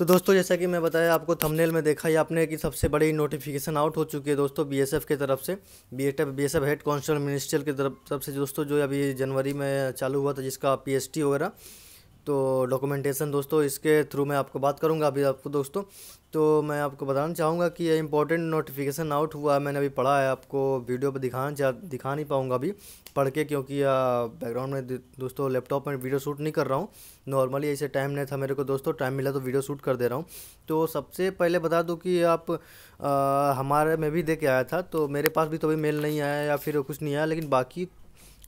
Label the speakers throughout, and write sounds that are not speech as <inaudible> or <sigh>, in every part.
Speaker 1: तो दोस्तों जैसा कि मैं बताया आपको थंबनेल में देखा या आपने कि सबसे बड़ी नोटिफिकेशन आउट हो चुकी है दोस्तों बीएसएफ के तरफ से B F B S F head constable ministerial की तरफ तरफ से दोस्तों जो अभी जनवरी में चालू हुआ था जिसका पी टी वगैरह तो डॉक्यूमेंटेशन दोस्तों इसके थ्रू मैं आपको बात करूँगा अभी आपको दोस्तों तो मैं आपको बताना चाहूँगा कि ये इंपॉर्टेंट नोटिफिकेशन आउट हुआ है मैंने अभी पढ़ा है आपको वीडियो पर दिखाना चाह दिखा नहीं पाऊंगा अभी पढ़ के क्योंकि बैकग्राउंड में दोस्तों लैपटॉप में वीडियो शूट नहीं कर रहा हूँ नॉर्मली ऐसे टाइम नहीं था मेरे को दोस्तों टाइम मिला तो वीडियो शूट कर दे रहा हूँ तो सबसे पहले बता दूँ कि आप हमारे में भी दे के आया था तो मेरे पास भी तो अभी मेल नहीं आया या फिर कुछ नहीं आया लेकिन बाकी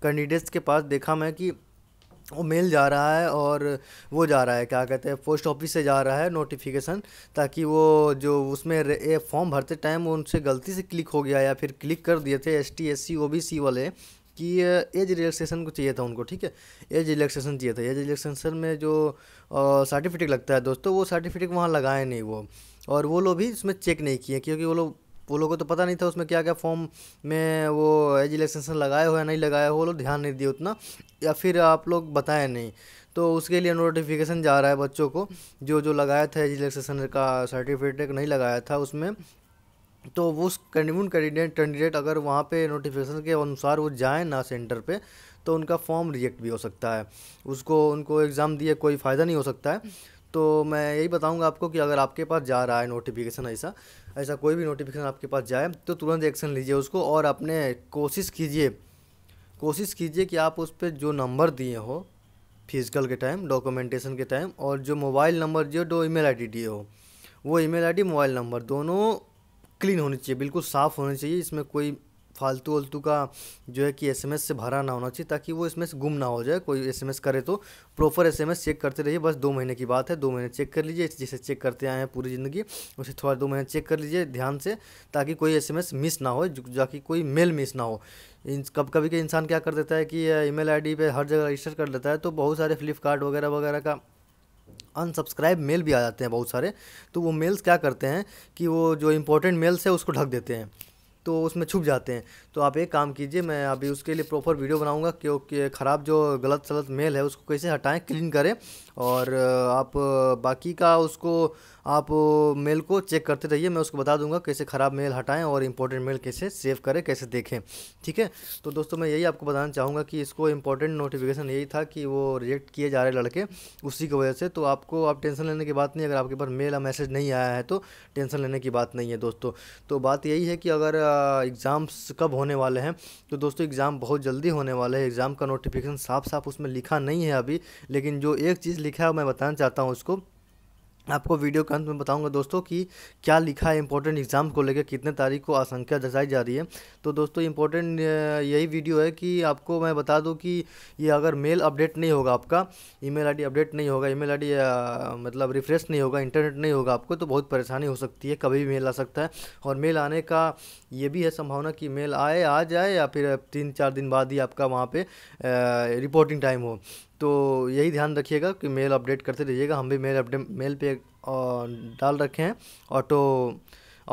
Speaker 1: कैंडिडेट्स के पास देखा मैं कि वो मेल जा रहा है और वो जा रहा है क्या कहते हैं पोस्ट ऑफिस से जा रहा है नोटिफिकेशन ताकि वो जो उसमें फॉर्म भरते टाइम उनसे गलती से क्लिक हो गया या फिर क्लिक कर दिए थे S T S C O B C वाले कि एज रिलैक्सेशन को चाहिए था उनको ठीक है एज रिलैक्सेशन चाहिए था एज रिलैक्सेशन में जो सर्टिफिकेट लगता है दोस्तों वो सर्टिफिकेट वहाँ लगाए नहीं वो और वो लोग भी इसमें चेक नहीं किए क्योंकि वो लोग वो लोगों को तो पता नहीं था उसमें क्या क्या फॉर्म में वो एज लगाए हो या नहीं लगाए हो वो लोग ध्यान नहीं दिए उतना या फिर आप लोग बताए नहीं तो उसके लिए नोटिफिकेशन जा रहा है बच्चों को जो जो लगाया था एज का सर्टिफिकेट नहीं लगाया था उसमें तो वो उस उन कैंडिडेट कैंडिडेट अगर वहाँ पे नोटिफिकेशन के अनुसार वो जाए ना सेंटर पे तो उनका फॉर्म रिजेक्ट भी हो सकता है उसको उनको एग्ज़ाम दिए कोई फ़ायदा नहीं हो सकता है तो मैं यही बताऊंगा आपको कि अगर आपके पास जा रहा है नोटिफिकेशन ऐसा ऐसा कोई भी नोटिफिकेशन आपके पास जाए तो तुरंत एक्शन लीजिए उसको और अपने कोशिश कीजिए कोशिश कीजिए कि आप उस पर जो नंबर दिए हो फिजिकल के टाइम डॉक्यूमेंटेशन के टाइम और जो मोबाइल नंबर जो दो ईमेल आईडी दिए हो वो ईमेल आईडी मोबाइल नंबर दोनों क्लीन होनी चाहिए बिल्कुल साफ़ होनी चाहिए इसमें कोई फालतू वालतू का जो है कि एसएमएस से भरा ना होना चाहिए ताकि वो इसमें से गुम ना हो जाए कोई एसएमएस करे तो प्रॉपर एसएमएस चेक करते रहिए बस दो महीने की बात है दो महीने चेक कर लीजिए जिसे चेक करते आए हैं पूरी ज़िंदगी उसे थोड़ा दो महीने चेक कर लीजिए ध्यान से ताकि कोई एस मिस ना हो ताकि कोई मेल मिस ना हो कब कभी के इंसान क्या कर देता है कि ईमेल आईडी पे हर जगह रजिस्टर कर लेता है तो बहुत सारे फ्लिपकार्ट वगैरह वगैरह का अनसब्सक्राइब मेल भी आ जाते हैं बहुत सारे तो वो मेल्स क्या करते हैं कि वो जो इम्पोर्टेंट मेल्स है उसको ढक देते हैं तो उसमें छुप जाते हैं तो आप एक काम कीजिए मैं अभी उसके लिए प्रॉपर वीडियो बनाऊंगा क्योंकि ख़राब जो गलत सलत मेल है उसको कैसे हटाएं क्लीन करें और आप बाकी का उसको आप मेल को चेक करते रहिए मैं उसको बता दूंगा कैसे ख़राब मेल हटाएं और इम्पोर्टेंट मेल कैसे सेव करें कैसे देखें ठीक है तो दोस्तों मैं यही आपको बताना चाहूँगा कि इसको इंपॉर्टेंट नोटिफिकेशन यही था कि वो रिजेक्ट किए जा रहे लड़के उसी की वजह से तो आपको आप टेंशन लेने की बात नहीं अगर आपके पास मेल या मैसेज नहीं आया है तो टेंशन लेने की बात नहीं है दोस्तों तो बात यही है कि अगर एग्ज़ाम्स कब होने वाले हैं तो दोस्तों एग्ज़ाम बहुत जल्दी होने वाले हैं एग्ज़ाम का नोटिफिकेशन साफ साफ उसमें लिखा नहीं है अभी लेकिन जो एक चीज़ लिखा है मैं बताना चाहता हूँ उसको आपको वीडियो के अंत में बताऊंगा दोस्तों कि क्या लिखा है इंपॉर्टेंट एग्ज़ाम को लेकर कितने तारीख को आशंका जताई जा रही है तो दोस्तों इंपॉर्टेंट यही वीडियो है कि आपको मैं बता दूं कि ये अगर मेल अपडेट नहीं होगा आपका ईमेल आईडी अपडेट नहीं होगा ईमेल आईडी मतलब रिफ्रेश नहीं होगा इंटरनेट नहीं होगा आपको तो बहुत परेशानी हो सकती है कभी भी मेल आ सकता है और मेल आने का ये भी है संभावना कि मेल आए आ जाए या फिर तीन चार दिन बाद ही आपका वहाँ पर रिपोर्टिंग टाइम हो तो यही ध्यान रखिएगा कि मेल अपडेट करते रहिएगा हम भी मेल अपडेट मेल पे डाल रखे हैं ऑटो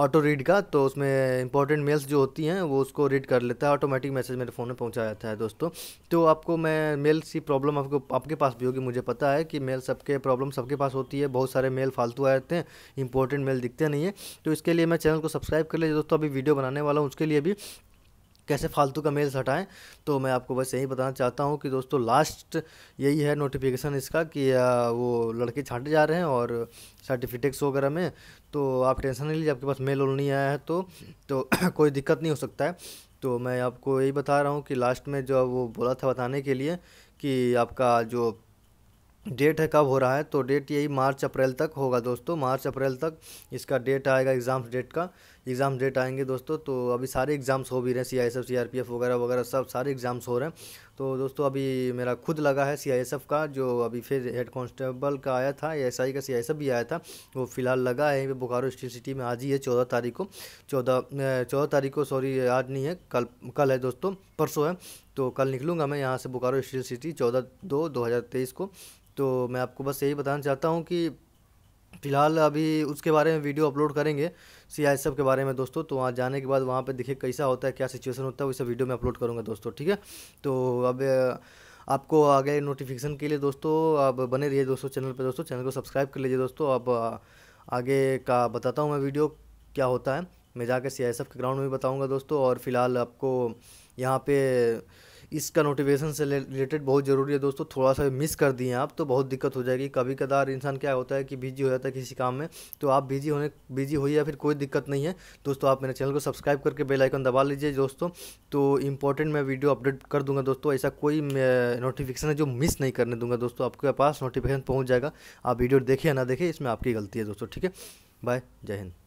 Speaker 1: ऑटो रीड का तो उसमें इंपॉर्टेंट मेल्स जो होती हैं वो उसको रीड कर लेता है ऑटोमेटिक मैसेज मेरे फ़ोन में पहुंचा जाता है दोस्तों तो आपको मैं मेल्स की प्रॉब्लम आपको आपके पास भी होगी मुझे पता है कि मेल सबके प्रॉब्लम सबके पास होती है बहुत सारे मेल फालतू आ जाते हैं इंपॉर्टेंट मेल दिखते नहीं है तो इसके लिए मैं चैनल को सब्सक्राइब कर लीजिए दोस्तों अभी वीडियो बनाने वाला हूँ उसके लिए भी कैसे फालतू का मेल्स हटाएं तो मैं आपको बस यही बताना चाहता हूँ कि दोस्तों लास्ट यही है नोटिफिकेशन इसका कि वो लड़के छाटे जा रहे हैं और सर्टिफिकेट्स वगैरह में तो आप टेंशन नहीं लीजिए आपके पास मेल उल नहीं आया है तो तो <clears throat> कोई दिक्कत नहीं हो सकता है तो मैं आपको यही बता रहा हूँ कि लास्ट में जो वो बोला था बताने के लिए कि आपका जो डेट है कब हो रहा है तो डेट यही मार्च अप्रैल तक होगा दोस्तों मार्च अप्रैल तक इसका डेट आएगा एग्ज़ाम डेट का एग्ज़ाम डेट आएंगे दोस्तों तो अभी सारे एग्ज़ाम्स हो भी रहे हैं C I S F C R P F वगैरह वगैरह सब सारे एग्ज़ाम्स हो रहे हैं तो दोस्तों अभी मेरा खुद लगा है सी आई एस एफ़ का जो अभी फिर हेड कॉन्स्टेबल का आया था एस आई का सी आई भी आया था वो फ़िलहाल लगा है बोकारो स्टील सिटी में आज ही है चौदह तारीख को चौदह चौदह तारीख को सॉरी आज नहीं है कल कल है दोस्तों परसों है तो कल निकलूँगा मैं यहाँ से बोकारो स्टील सिटी चौदह दो दो हज़ार तेईस को तो मैं आपको बस यही बताना चाहता हूँ कि फ़िलहाल अभी उसके बारे में वीडियो अपलोड करेंगे सी आई के बारे में दोस्तों तो वहाँ जाने के बाद वहाँ पे देखिए कैसा होता है क्या सिचुएशन होता है वैसे वीडियो में अपलोड करूँगा दोस्तों ठीक है तो अब आपको आगे नोटिफिकेशन के लिए दोस्तों आप बने रहिए दोस्तों चैनल पर दोस्तों चैनल को सब्सक्राइब कर लीजिए दोस्तों अब आगे का बताता हूँ मैं वीडियो क्या होता है मैं जाकर सी आई एस एफ के ग्राउंड में भी बताऊँगा दोस्तों और फिलहाल आपको यहाँ पे इसका नोटिफिकेशन से रिलेटेड बहुत ज़रूरी है दोस्तों थोड़ा सा मिस कर दिए आप तो बहुत दिक्कत हो जाएगी कभी कदार इंसान क्या होता है कि बिजी हो जाता है किसी काम में तो आप बिजी होने बिजी हो या फिर कोई दिक्कत नहीं है दोस्तों आप मेरे चैनल को सब्सक्राइब करके बेल आइकन दबा लीजिए दोस्तों तो इंपॉर्टेंट मैं वीडियो अपडेट कर दूंगा दोस्तों ऐसा कोई नोटिफिकेशन है जो मिस नहीं करने दूंगा दोस्तों आपके पास नोटिफिकेशन पहुँच जाएगा आप वीडियो या ना देखें इसमें आपकी गलती है दोस्तों ठीक है बाय जय हिंद